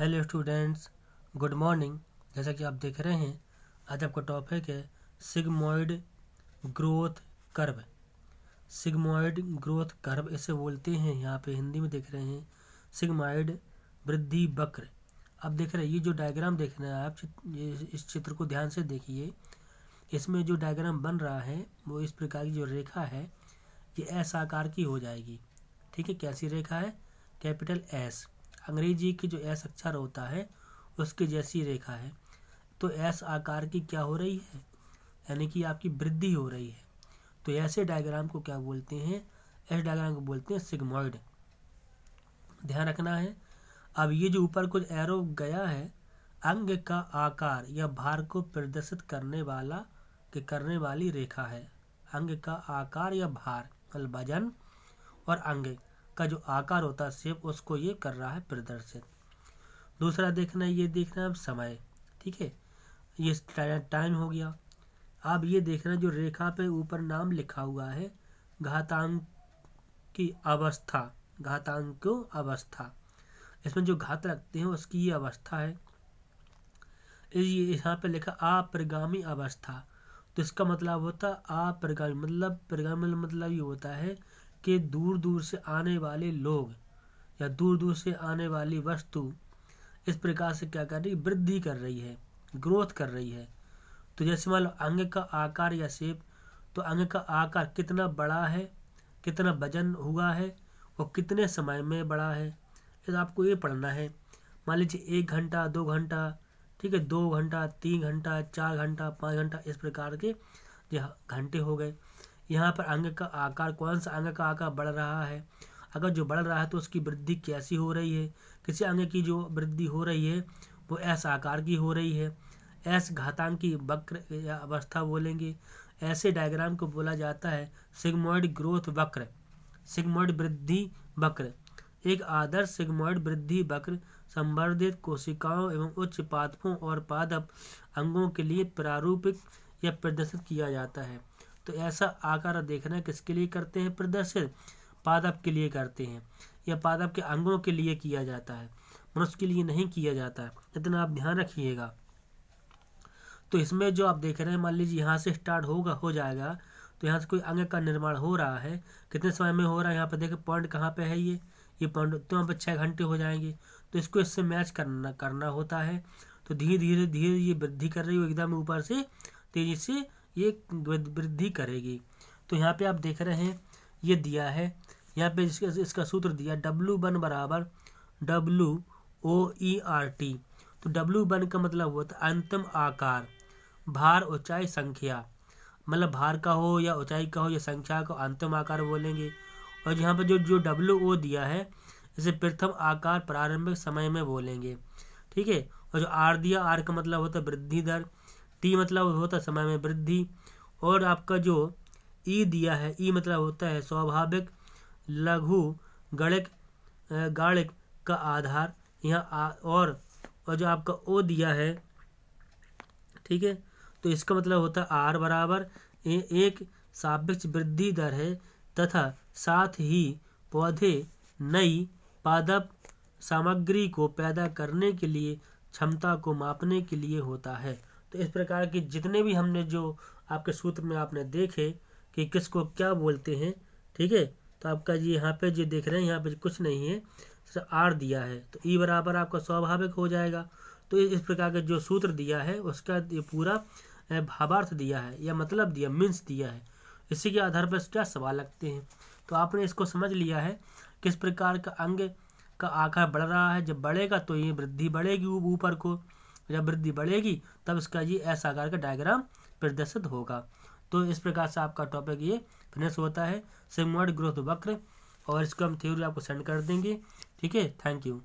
hello students good morning जैसा कि आप देख रहे हैं आज आपका टॉपिक है sigmoid growth curve sigmoid growth curve इसे बोलते हैं यहाँ पे हिंदी में देख रहे हैं सिग्मोइड वृद्धि वक्र आप देख रहे हैं ये जो डायग्राम देख रहे हैं आप इस चित्र को ध्यान से देखिए इसमें जो डायग्राम बन रहा है वो इस प्रकार की जो रेखा है ये एस आकार की हो जाएगी ठीक है कैसी रेखा है कैपिटल एस अंग्रेजी की जो एस अक्षर होता है उसके जैसी रेखा है तो एस आकार की क्या हो रही है यानी कि आपकी वृद्धि हो रही है तो ऐसे डायग्राम को क्या बोलते हैं ऐसे डायग्राम को बोलते हैं सिग्मोइड ध्यान रखना है अब ये जो ऊपर कुछ एरो गया है अंग का आकार या भार को प्रदर्शित करने वाला के करने वाली रेखा है अंग का आकार या भार मतलब वजन और अंग का जो आकार होता है शेप उसको ये कर रहा है प्रदर्शित दूसरा देखना ये देखना अब समय ठीक है ये टाइम हो गया अब ये देखना जो रेखा पे ऊपर नाम लिखा हुआ है घातांक की अवस्था घातांक अवस्था इसमें जो घात रखते हैं उसकी ये अवस्था है ये यहाँ पे लिखा अप्रगामी अवस्था तो इसका मतलब होता है अप्रगामी मतलब प्रगामी मतलब ये होता है के दूर दूर से आने वाले लोग या दूर दूर से आने वाली वस्तु इस प्रकार से क्या कर रही वृद्धि कर रही है ग्रोथ कर रही है तो जैसे मान लो अंग का आकार या शेप तो अंग का आकार कितना बड़ा है कितना वजन हुआ है और कितने समय में बड़ा है इस तो आपको ये पढ़ना है मान लीजिए एक घंटा दो घंटा ठीक है दो घंटा तीन घंटा चार घंटा पाँच घंटा इस प्रकार के जो घंटे हो गए यहाँ पर अंग का आकार कौन सा अंग का आकार बढ़ रहा है अगर जो बढ़ रहा है तो उसकी वृद्धि कैसी हो रही है किसी अंग की जो वृद्धि हो रही है वो ऐस आकार की हो रही है ऐस घातांक की वक्र या अवस्था बोलेंगे ऐसे डायग्राम को बोला जाता है सिग्मोइड ग्रोथ वक्र सिग्मोइड वृद्धि वक्र एक आदर्श सिग्मोइड वृद्धि वक्र संवर्धित कोशिकाओं एवं उच्च पादपों और पादप अंगों के लिए प्रारूपिक या प्रदर्शित किया जाता है तो ऐसा आकार देखना किसके लिए करते हैं प्रदर्शित पादप के लिए करते हैं या पादप के अंगों के लिए किया जाता है मनुष्य के लिए नहीं किया जाता है इतना आप ध्यान रखिएगा तो इसमें जो आप देख रहे हैं मान लीजिए यहाँ से स्टार्ट होगा हो जाएगा तो यहाँ से कोई अंग का निर्माण हो रहा है कितने समय में हो रहा है यहाँ पर देखें पॉइंट कहाँ पे है ये ये पॉइंट तो यहाँ पर छः घंटे हो जाएंगे तो इसको इससे मैच करना करना होता है तो धीरे धीरे धीरे ये वृद्धि कर रही हो एकदम ऊपर से तेज़ी से ये वृद्धि करेगी तो यहाँ पे आप देख रहे हैं ये दिया है यहाँ पे इसका इसका सूत्र दिया डब्लू वन बराबर W O E R T तो डब्लू वन का मतलब होता है अंतम आकार भार ऊंचाई संख्या मतलब भार का हो या ऊंचाई का हो या संख्या का अंतम आकार बोलेंगे और यहाँ पर जो जो डब्लू ओ दिया है इसे प्रथम आकार प्रारंभिक समय में बोलेंगे ठीक है और जो आर दिया आर का मतलब होता है वृद्धि दर टी मतलब होता है समय में वृद्धि और आपका जो ई दिया है ई मतलब होता है स्वाभाविक लघु गणिक गाणिक का आधार यहाँ और और जो आपका ओ दिया है ठीक है तो इसका मतलब होता है आर बराबर ए, एक सापेक्ष वृद्धि दर है तथा साथ ही पौधे नई पादप सामग्री को पैदा करने के लिए क्षमता को मापने के लिए होता है तो इस प्रकार के जितने भी हमने जो आपके सूत्र में आपने देखे कि किसको क्या बोलते हैं ठीक है तो आपका जी यहाँ पे जो देख रहे हैं यहाँ पे कुछ नहीं है सिर्फ आर दिया है तो ई बराबर आपका स्वाभाविक हो जाएगा तो इस प्रकार का जो सूत्र दिया है उसका ये पूरा भावार्थ दिया है या मतलब दिया मीन्स दिया है इसी के आधार पर क्या सवाल लगते हैं तो आपने इसको समझ लिया है किस प्रकार का अंग का आकार बढ़ रहा है जब बढ़ेगा तो ये वृद्धि बढ़ेगी ऊपर को जब वृद्धि बढ़ेगी तब इसका ये ऐसा आकार का डायग्राम प्रदर्शित होगा तो इस प्रकार से आपका टॉपिक ये फिनिश होता है सिमोड ग्रोथ वक्र और इसको हम थ्योरी आपको सेंड कर देंगे ठीक है थैंक यू